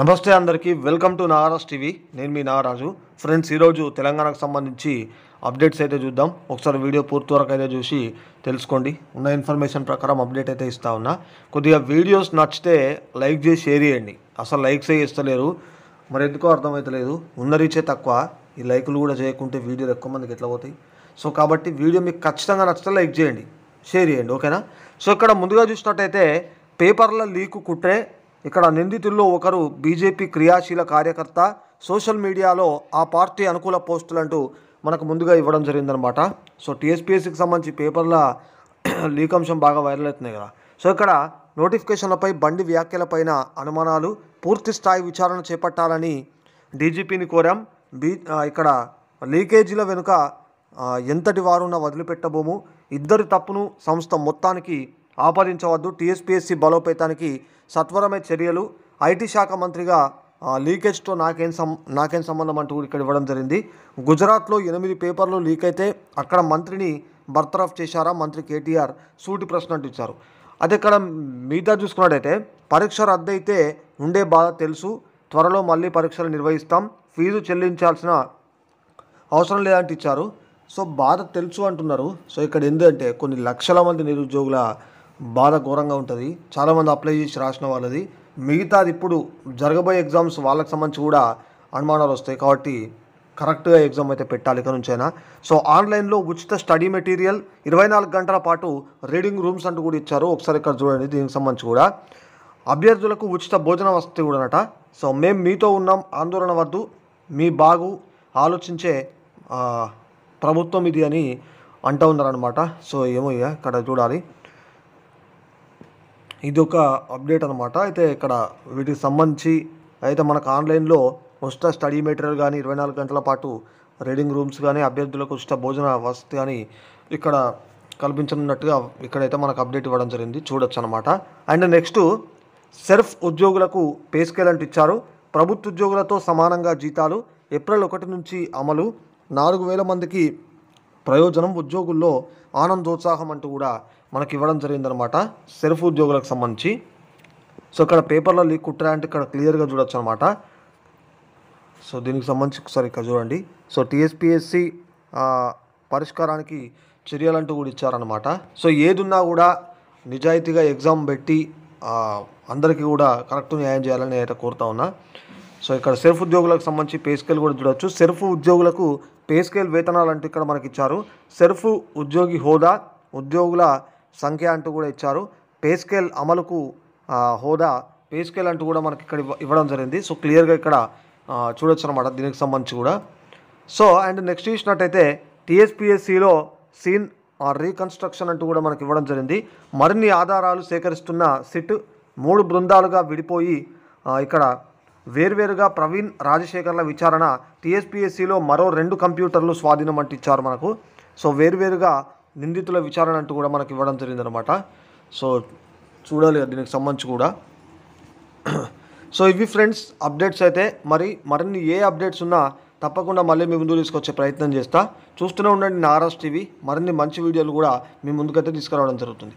నమస్తే అందరికీ welcome to నారాజ్ TV నేను మీ నాగరాజు ఫ్రెండ్స్ ఈరోజు తెలంగాణకు సంబంధించి అప్డేట్స్ అయితే చూద్దాం ఒకసారి వీడియో పూర్తి వరకు అయితే చూసి తెలుసుకోండి ఉన్న ఇన్ఫర్మేషన్ ప్రకారం అప్డేట్ అయితే ఇస్తా ఉన్నా కొద్దిగా వీడియోస్ నచ్చితే లైక్ చేసి షేర్ చేయండి అసలు లైక్సే ఇస్తలేరు మరి ఎందుకో అర్థమవుతలేదు ఉన్న రీచే తక్కువ ఈ లైకులు కూడా చేయకుంటే వీడియోలు ఎక్కువ మందికి ఎట్లా పోతాయి సో కాబట్టి వీడియో మీకు ఖచ్చితంగా నచ్చితే లైక్ చేయండి షేర్ చేయండి ఓకేనా సో ఇక్కడ ముందుగా చూసినట్టయితే పేపర్ల లీకు కుట్రే ఇక్కడ నిందితుల్లో ఒకరు బీజేపీ క్రియాశీల కార్యకర్త సోషల్ మీడియాలో ఆ పార్టీ అనుకూల పోస్టులు మనకు ముందుగా ఇవ్వడం జరిగిందనమాట సో టీఎస్పీఎస్సికి సంబంధించి పేపర్ల లీక్ అంశం బాగా వైరల్ అవుతున్నాయి కదా సో ఇక్కడ నోటిఫికేషన్లపై బండి వ్యాఖ్యలపైన అనుమానాలు పూర్తి స్థాయి విచారణ చేపట్టాలని డీజీపీని కోరాం బీ ఇక్కడ లీకేజీల వెనుక ఎంతటి వారున్న వదిలిపెట్టబోము ఇద్దరి తప్పును సంస్థ మొత్తానికి ఆపాదించవద్దు టీఎస్పీఎస్సీ బలోపేతానికి సత్వరమే చర్యలు ఐటీ శాఖ మంత్రిగా లీకేజ్తో నాకేం సం నాకేం సంబంధం అంటూ ఇక్కడ ఇవ్వడం జరిగింది గుజరాత్లో ఎనిమిది పేపర్లు లీక్ అయితే అక్కడ మంత్రిని బర్తరఫ్ చేశారా మంత్రి కేటీఆర్ సూటి ప్రశ్న అంటూ ఇచ్చారు అదే ఇక్కడ మిగతా చూసుకున్నట్టయితే పరీక్ష రద్దయితే ఉండే బాధ తెలుసు త్వరలో మళ్ళీ పరీక్షలు నిర్వహిస్తాం ఫీజు చెల్లించాల్సిన అవసరం లేదంటే ఇచ్చారు సో బాధ తెలుసు అంటున్నారు సో ఇక్కడ ఏంటంటే కొన్ని లక్షల మంది నిరుద్యోగుల బాధ ఘోరంగా ఉంటుంది చాలామంది అప్లై చేసి రాసిన వాళ్ళది మిగతాది ఇప్పుడు జరగబోయే ఎగ్జామ్స్ వాళ్ళకి సంబంధించి కూడా అనుమానాలు వస్తాయి కాబట్టి కరెక్ట్గా ఎగ్జామ్ అయితే పెట్టాలి ఇక్కడ నుంచైనా సో ఆన్లైన్లో ఉచిత స్టడీ మెటీరియల్ ఇరవై నాలుగు గంటల పాటు రీడింగ్ రూమ్స్ అంటూ కూడా ఇచ్చారు ఒకసారి ఇక్కడ చూడండి దీనికి సంబంధించి కూడా అభ్యర్థులకు ఉచిత భోజన వసతి అనట సో మేము మీతో ఉన్నాం ఆందోళన వద్దు మీ బాగు ఆలోచించే ప్రభుత్వం ఇది అని అంటూ ఉన్నారనమాట సో ఏమో ఇక ఇక్కడ చూడాలి ఇది ఒక అప్డేట్ అనమాట అయితే ఇక్కడ వీటికి సంబంధించి అయితే మనకు ఆన్లైన్లో ఉచిత స్టడీ మెటీరియల్ కానీ ఇరవై నాలుగు గంటల పాటు రీడింగ్ రూమ్స్ కానీ అభ్యర్థులకు ఉచిత భోజన వసతి కానీ ఇక్కడ కల్పించనున్నట్టుగా ఇక్కడైతే మనకు అప్డేట్ ఇవ్వడం జరిగింది చూడొచ్చు అనమాట అండ్ నెక్స్ట్ సెర్ఫ్ ఉద్యోగులకు పే స్కేల్ అంటూ ఇచ్చారు ప్రభుత్వ ఉద్యోగులతో సమానంగా జీతాలు ఏప్రిల్ ఒకటి నుంచి అమలు నాలుగు వేల మందికి ప్రయోజనం ఉద్యోగుల్లో ఆనందోత్సాహం అంటూ కూడా మనకి ఇవ్వడం జరిగిందనమాట సెల్ఫ్ ఉద్యోగులకు సంబంధించి సో ఇక్కడ పేపర్లో లీక్ కుట్ర అంటే ఇక్కడ క్లియర్గా చూడొచ్చు అనమాట సో దీనికి సంబంధించి ఒకసారి ఇక్కడ చూడండి సో టీఎస్పిఎస్సి పరిష్కారానికి చర్యలంటూ కూడా ఇచ్చారనమాట సో ఏదున్నా కూడా నిజాయితీగా ఎగ్జామ్ పెట్టి అందరికీ కూడా కరెక్ట్ న్యాయం చేయాలని అయితే కోరుతా ఉన్నా సో ఇక్కడ సెర్ఫ్ ఉద్యోగులకు సంబంధించి పే స్కేల్ కూడా చూడవచ్చు సెర్ఫ్ ఉద్యోగులకు పే స్కేల్ వేతనాలు అంటూ ఇక్కడ మనకి ఇచ్చారు సెర్ఫ్ ఉద్యోగి హోదా ఉద్యోగుల సంఖ్య అంటూ కూడా ఇచ్చారు పే స్కేల్ అమలుకు హోదా పే స్కేల్ అంటూ కూడా మనకి ఇక్కడ ఇవ్వడం జరిగింది సో క్లియర్గా ఇక్కడ చూడొచ్చు అనమాట దీనికి సంబంధించి కూడా సో అండ్ నెక్స్ట్ చూసినట్టయితే టీఎస్పిఎస్సిలో సీన్ రీకన్స్ట్రక్షన్ అంటూ కూడా మనకి ఇవ్వడం జరిగింది మరిన్ని ఆధారాలు సేకరిస్తున్న సిట్ మూడు బృందాలుగా విడిపోయి ఇక్కడ వేర్వేరుగా ప్రవీణ్ రాజశేఖర్ల విచారణ టీఎస్పీఎస్సీలో మరో రెండు కంప్యూటర్లు స్వాధీనం అంటించారు మనకు సో వేర్వేరుగా నిందితుల విచారణ అంటూ కూడా మనకి ఇవ్వడం జరిగిందనమాట సో చూడాలి దీనికి సంబంధించి కూడా సో ఇవి ఫ్రెండ్స్ అప్డేట్స్ అయితే మరి మరిన్ని ఏ అప్డేట్స్ ఉన్నా తప్పకుండా మళ్ళీ మీ ముందు తీసుకొచ్చే ప్రయత్నం చేస్తా చూస్తూనే ఉండండి నారాజ్ టీవీ మరిన్ని మంచి వీడియోలు కూడా మీ ముందుకైతే తీసుకురావడం జరుగుతుంది